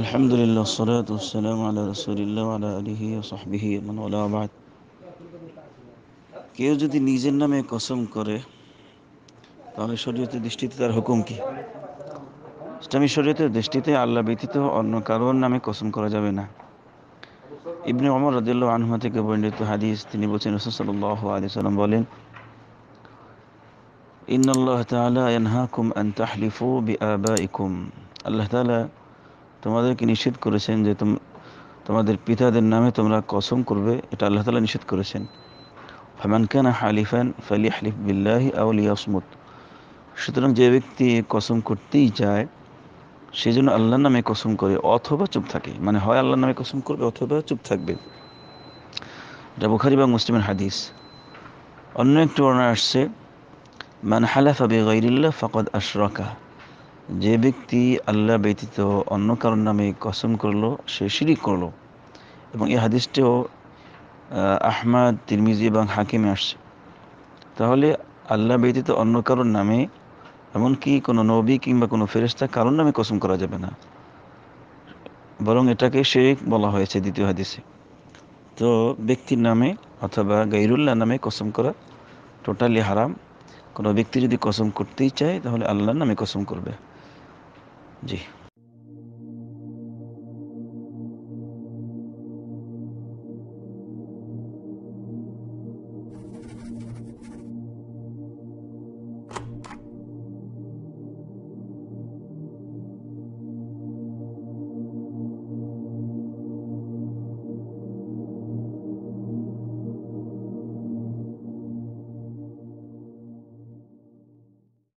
আলহামদুলিল্লাহ والسلام على رسول الله وعلى اله وصحبه من بعد কেউ যদি নিজের নামে কসম করে তাহলে শরীয়তের দৃষ্টিতে তার হুকুম কি ইসলামী শরীয়তের দৃষ্টিতে আল্লাহ ব্যতীত অন্য কারোর নামে কসম করা যাবে না ইবনে অমর রদুল্লাহ আনহু থেকে বর্ণিত হাদিস তিনি বলছেন আলি সাল্লাম বলেন ইন আল্লাহ তালা এনহাকুম আন তাহলিফু বি আল্লাহ তোমাদেরকে নিষেধ করেছেন যে তোমাদের পিতাদের নামে তোমরা কসম করবে এটা আল্লাহ তালা নিষেধ করেছেন হামান কানা হালিফান ফালি হালিফ বিল্লাহি আউলিয়াসমুদ সুতরাং যে ব্যক্তি কসম করতেই চায় সেই জন্য আল্লাহর নামে কসম করে অথবা চুপ থাকে মানে হয় আল্লাহর নামে কসম করবে অথবা চুপ থাকবে এটা বুখারি বা মুসলিমের হাদিস অন্য একটি ওনার আসছে মান হালাফা গৈরুল্লাহ ফকদ আশরাকা যে ব্যক্তি আল্লাহ ব্যতীত অন্য কারোর নামে কসম করলো সে শিরিক করলো এবং এই হাদিসটিও আহমাদ তিরমিজি এবং হাকিমে আসছে তাহলে আল্লাহ ব্যতীত অন্য কারোর নামে এমনকি কোনো নবী কিংবা কোনো ফেরেস্তা কারোর নামে কসম করা যাবে না বরং এটাকে শেখ বলা হয়েছে দ্বিতীয় হাদিসে তো ব্যক্তির নামে অথবা গাইরুল্লাহ নামে কসম করা টোটালি হারাম কোনো ব্যক্তি যদি কসম করতেই চায় তাহলে আল্লাহর নামে কসম করবে জি